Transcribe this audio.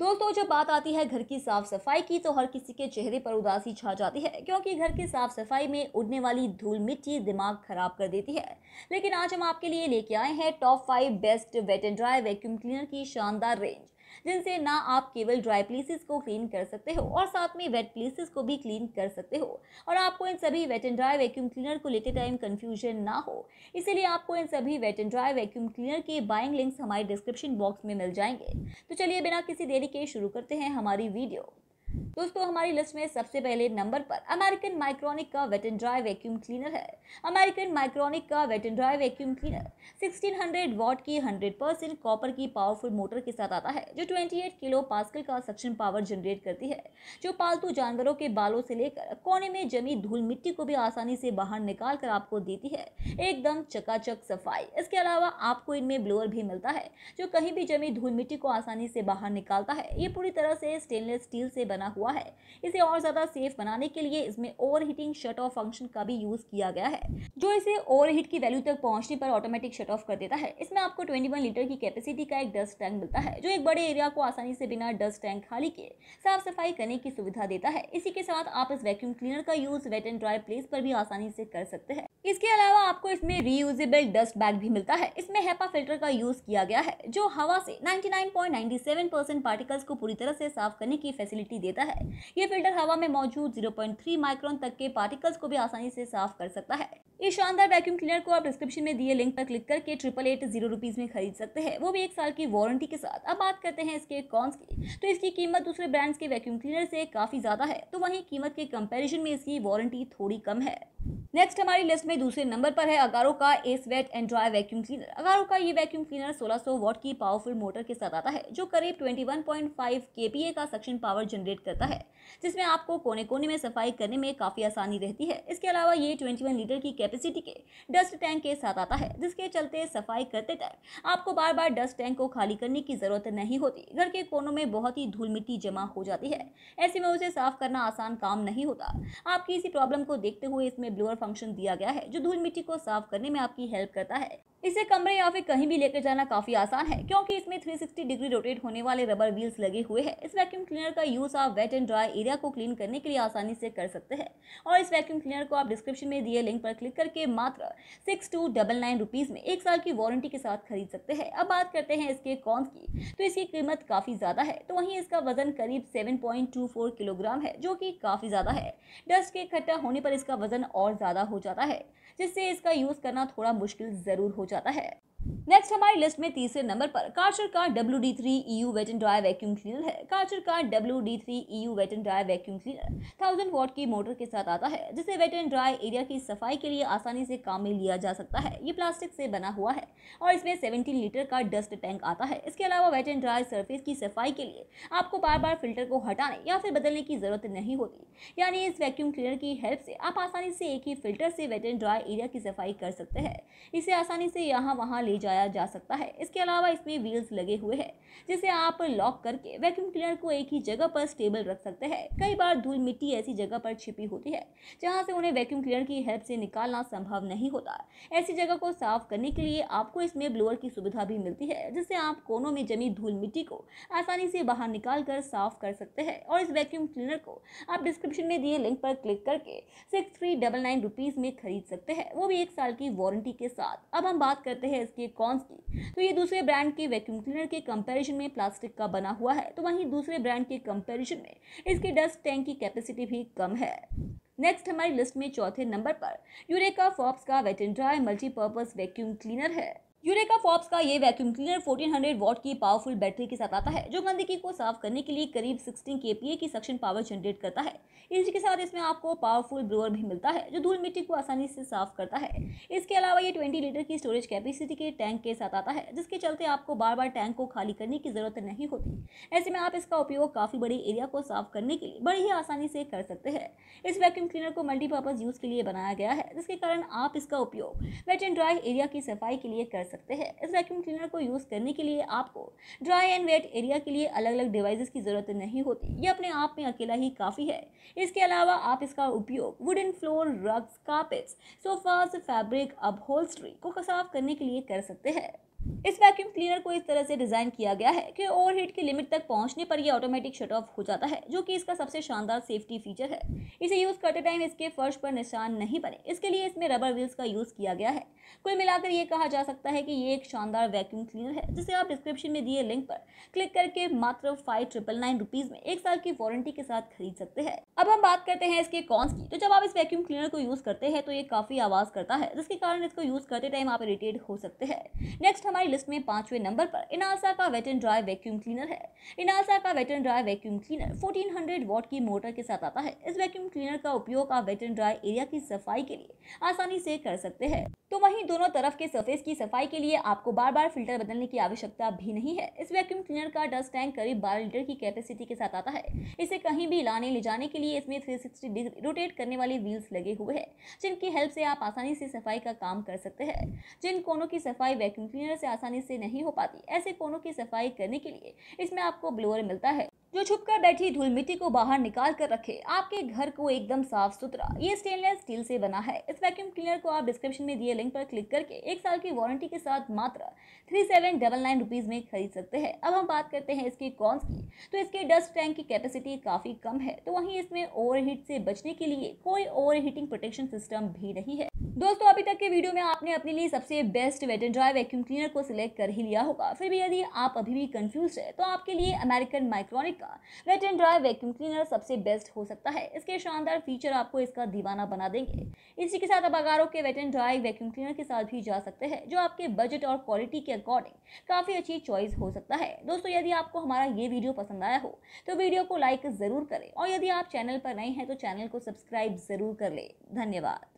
दोस्तों जब बात आती है घर की साफ सफाई की तो हर किसी के चेहरे पर उदासी छा जाती है क्योंकि घर की साफ सफाई में उड़ने वाली धूल मिट्टी दिमाग खराब कर देती है लेकिन आज हम आपके लिए लेके आए हैं top five best wet and dry vacuum cleaner की शानदार रेंज जिनसे ना आप केवल ड्राई प्लेसेस को क्लीन कर सकते हो और साथ में वेट प्लेसेस को भी क्लीन कर सकते हो और आपको इन सभी wet and dry vacuum cleaner को लेते टाइम कन्फ्यूजन ना हो इसीलिए आपको इन सभी wet and dry vacuum cleaner के बाइंग लिंक्स हमारे डिस्क्रिप्शन बॉक्स में मिल जाएंगे तो चलिए बिना किसी देरी के शुरू करते हैं हमारी वीडियो दोस्तों हमारी लिस्ट में सबसे पहले नंबर पर अमेरिकन माइक्रोनिक का wet and dry vacuum cleaner है अमेरिकन माइक्रोनिक का wet and dry vacuum cleaner 1600 watt की 100 परसेंट कॉपर की पावरफुल मोटर के साथ आता है जो 28 किलो पास्कल का सक्शन पावर जनरेट करती है जो पालतू जानवरों के बालों से लेकर कोने में जमी धूल मिट्टी को भी आसानी से बाहर निकाल कर आपको देती है एकदम चकाचक सफाई इसके अलावा आपको इनमें ब्लोअर भी मिलता है जो कहीं भी जमी धूल मिट्टी को आसानी से बाहर निकालता है ये पूरी तरह से स्टेनलेस स्टील से बना हुआ हुआ है इसे और ज़्यादा सेफ बनाने के लिए इसमें overheating shut off function का भी यूज़ किया गया है जो इसे ओवर हीट की वैल्यू तक पहुँचने पर ऑटोमेटिक शट ऑफ कर देता है इसमें आपको 21 लीटर की कैपेसिटी का एक डस्ट टैंक मिलता है जो एक बड़े एरिया को आसानी से बिना डस्ट टैंक खाली किए साफ सफाई करने की सुविधा देता है इसी के साथ आप इस वैक्यूम क्लीनर का use wet and dry place पर भी आसानी से कर सकते हैं इसके अलावा आपको इसमें रीयूजेबल डस्ट बैग भी मिलता है इसमें हेपा फिल्टर का यूज़ किया गया है जो हवा से 99.97 परसेंट पार्टिकल्स को पूरी तरह से साफ करने की फैसिलिटी देता है ये फिल्टर हवा में मौजूद 0.3 माइक्रोन तक के पार्टिकल्स को भी आसानी से साफ कर सकता है इस शानदार वैक्यूम क्लीनर को आप डिस्क्रिप्शन में दिए लिंक पर क्लिक करके ट्रिपल एट जीरो रुपीज़ में खरीद सकते हैं वो भी एक साल की वारंटी के साथ अब बात करते हैं इसके कॉन्स की तो इसकी कीमत दूसरे ब्रांड्स के वैक्यूम क्लीनर से काफ़ी ज़्यादा है तो वहीं कीमत के कंपैरिजन में इसकी वारंटी थोड़ी कम है नेक्स्ट हमारी लिस्ट में दूसरे नंबर पर है अगारो का ace wet and dry vacuum cleaner Agaro का ये वैक्यूम क्लीनर 1600 वॉट की पावरफुल मोटर के साथ आता है जो करीब 21.5 केपीए का सक्शन पावर जनरेट करता है जिसमें आपको कोने कोने में सफाई करने में काफ़ी आसानी रहती है इसके अलावा ये 21 लीटर की कैपेसिटी के डस्ट टैंक के साथ आता है जिसके चलते सफाई करते टाइम आपको बार बार डस्ट टैंक को खाली करने की ज़रूरत नहीं होती घर के कोनों में बहुत ही धूल मिट्टी जमा हो जाती है ऐसे में उसे साफ करना आसान काम नहीं होता आपकी इसी प्रॉब्लम को देखते हुए इसमें ब्लोअर फंक्शन दिया गया है जो धूल मिट्टी को साफ करने में आपकी हेल्प करता है इसे कमरे या फिर कहीं भी लेकर जाना काफ़ी आसान है क्योंकि इसमें 360 डिग्री रोटेट होने वाले रबर व्हील्स लगे हुए हैं इस वैक्यूम क्लीनर का यूज़ आप वेट एंड ड्राई एरिया को क्लीन करने के लिए आसानी से कर सकते हैं और इस वैक्यूम क्लीनर को आप डिस्क्रिप्शन में दिए लिंक पर क्लिक करके मात्र six two double nine rupees में एक साल की वारंटी के साथ खरीद सकते हैं अब बात करते हैं इसके कॉन्स की तो इसकी कीमत काफ़ी ज़्यादा है तो वहीं इसका वजन करीब सेवन किलोग्राम है जो कि काफ़ी ज़्यादा है डस्ट के इकट्ठा होने पर इसका वजन और ज़्यादा हो जाता है जिससे इसका यूज़ करना थोड़ा मुश्किल ज़रूर हो जाता है नेक्स्ट हमारी लिस्ट में तीसरे नंबर पर कार्चर का W D three E U wet and dry vacuum cleaner है कार्चर का W D three E U wet and dry vacuum cleaner thousand watt की मोटर के साथ आता है जिसे वेट एंड ड्राई एरिया की सफाई के लिए आसानी से काम में लिया जा सकता है ये प्लास्टिक से बना हुआ है और इसमें सेवेंटी लीटर का डस्ट टैंक आता है इसके अलावा वेट एंड ड्राई सर्फेस की सफाई के लिए आपको बार बार फिल्टर को हटाने या फिर बदलने की ज़रूरत नहीं होती यानी इस वैक्यूम क्लीनर की हेल्प से आप आसानी से एक ही फिल्टर से वेट एंड ड्राई एरिया की सफाई कर सकते हैं इसे आसानी से यहाँ वहाँ ले ले जाया जा सकता है इसके अलावा इसमें व्हील्स लगे हुए हैं जिसे आप लॉक करके वैक्यूम क्लीनर को एक ही जगह पर स्टेबल रख सकते हैं कई बार धूल मिट्टी ऐसी जगह पर छिपी होती है जहाँ से उन्हें वैक्यूम क्लीनर की हेल्प से निकालना संभव नहीं होता ऐसी जगह को साफ करने के लिए आपको इसमें ब्लोअर की सुविधा भी मिलती है जिससे आप कोनों में जमी धूल मिट्टी को आसानी से बाहर निकाल कर साफ कर सकते हैं और इस वैक्यूम क्लीनर को आप डिस्क्रिप्शन में दिए लिंक पर क्लिक करके six three double nine rupees में खरीद सकते हैं वो भी एक साल की वारंटी के साथ अब हम बात करते हैं इसके कौन सी तो ये दूसरे ब्रांड के वैक्यूम क्लीनर के कंपैरिजन में प्लास्टिक का बना हुआ है तो वहीं दूसरे ब्रांड के कंपैरिजन में इसकी डस्ट टैंक की कैपेसिटी भी कम है नेक्स्ट हमारी लिस्ट में चौथे नंबर पर यूरेका फॉप्स का वेटेंड्राई मल्टीपर्पज़ वैक्यूम क्लीनर है यूरेका फॉप्स का ये वैक्यूम क्लीनर 1400 वॉट की पावरफुल बैटरी के साथ आता है जो गंदगी को साफ करने के लिए करीब 16 के पी की सक्शन पावर जनरेट करता है इसी के साथ इसमें आपको पावरफुल ब्रोअर भी मिलता है जो धूल मिट्टी को आसानी से साफ करता है इसके अलावा ये 20 लीटर की स्टोरेज कैपेसिटी के टैंक के साथ आता है जिसके चलते आपको बार बार टैंक को खाली करने की ज़रूरत नहीं होती ऐसे में आप इसका उपयोग काफ़ी बड़े एरिया को साफ करने के लिए बड़ी ही आसानी से कर सकते हैं इस वैक्यूम क्लीनर को मल्टीपर्पज़ यूज़ के लिए बनाया गया है जिसके कारण आप इसका उपयोग वेट एंड ड्राई एरिया की सफाई के लिए कर सकते हैं इस वैक्यूम क्लीनर को यूज़ करने के लिए आपको ड्राई एंड वेट एरिया के लिए अलग अलग डिवाइसेस की ज़रूरत नहीं होती ये अपने आप में अकेला ही काफ़ी है इसके अलावा आप इसका उपयोग wooden floor rugs carpets sofas fabric upholstery को साफ करने के लिए कर सकते हैं इस वैक्यूम क्लीनर को इस तरह से डिज़ाइन किया गया है कि ओवरहीट की लिमिट तक पहुंचने पर यह ऑटोमेटिक शट ऑफ हो जाता है जो कि इसका सबसे शानदार सेफ्टी फीचर है इसे यूज़ करते टाइम इसके फर्श पर निशान नहीं बने इसके लिए इसमें रबर व्हील्स का यूज़ किया गया है कुल मिलाकर ये कहा जा सकता है कि यह एक शानदार वैक्यूम क्लीनर है जिसे आप डिस्क्रिप्शन में दिए लिंक पर क्लिक करके मात्र फाइव ट्रिपल नाइन रुपीज़ में एक साल की वारंटी के साथ खरीद सकते हैं अब हम बात करते हैं इसके कॉन्स की तो जब आप इस वैक्यूम क्लीनर को यूज़ करते हैं तो ये काफ़ी आवाज़ करता है जिसके कारण इसको यूज़ करते टाइम आप इरीटेट हो सकते हैं नेक्स्ट हमारे हमारी लिस्ट में पांचवें नंबर पर इनालसा का wet and dry vacuum cleaner है इनालसा का wet and dry vacuum cleaner 1400 watt की मोटर के साथ आता है इस वैक्यूम क्लीनर का उपयोग आप वेट एंड ड्राई एरिया की सफाई के लिए आसानी से कर सकते हैं तो वहीं दोनों तरफ के सरफेस की सफाई के लिए आपको बार बार फिल्टर बदलने की आवश्यकता भी नहीं है इस वैक्यूम क्लीनर का डस्ट टैंक करीब 12 लीटर की कैपेसिटी के साथ आता है इसे कहीं भी लाने ले जाने के लिए इसमें 360 डिग्री रोटेट करने वाले व्हील्स लगे हुए हैं जिनकी हेल्प से आप आसानी से सफाई का काम कर सकते हैं जिन कोनों की सफाई वैक्यूम क्लीनर से आसानी से नहीं हो पाती ऐसे कोनों की सफाई करने के लिए इसमें आपको ब्लोअर मिलता है जो छुपकर बैठी धूल मिट्टी को बाहर निकाल कर रखे आपके घर को एकदम साफ सुथरा ये स्टेनलेस स्टील से बना है इस वैक्यूम क्लीनर को आप डिस्क्रिप्शन में दिए लिंक पर क्लिक करके एक साल की वारंटी के साथ मात्र three seven double nine rupees में खरीद सकते हैं अब हम बात करते हैं इसके कॉन्स की तो इसके डस्ट टैंक की कैपेसिटी काफ़ी कम है तो वहीं इसमें ओवर से बचने के लिए कोई ओवर हीटिंग प्रोटेक्शन सिस्टम भी नहीं है दोस्तों अभी तक के वीडियो में आपने अपने लिए सबसे best wet and dry vacuum cleaner को सिलेक्ट कर ही लिया होगा फिर भी यदि आप अभी भी कंफ्यूज है तो आपके लिए अमेरिकन माइक्रोनिक का wet and dry vacuum cleaner सबसे बेस्ट हो सकता है इसके शानदार फीचर आपको इसका दीवाना बना देंगे इसी के साथ आप अगारों के wet and dry vacuum cleaner के साथ भी जा सकते हैं जो आपके बजट और क्वालिटी के अकॉर्डिंग काफ़ी अच्छी चॉइस हो सकता है दोस्तों यदि आपको हमारा ये वीडियो पसंद आया हो तो वीडियो को लाइक ज़रूर करें और यदि आप चैनल पर नए हैं तो चैनल को सब्सक्राइब ज़रूर कर लें धन्यवाद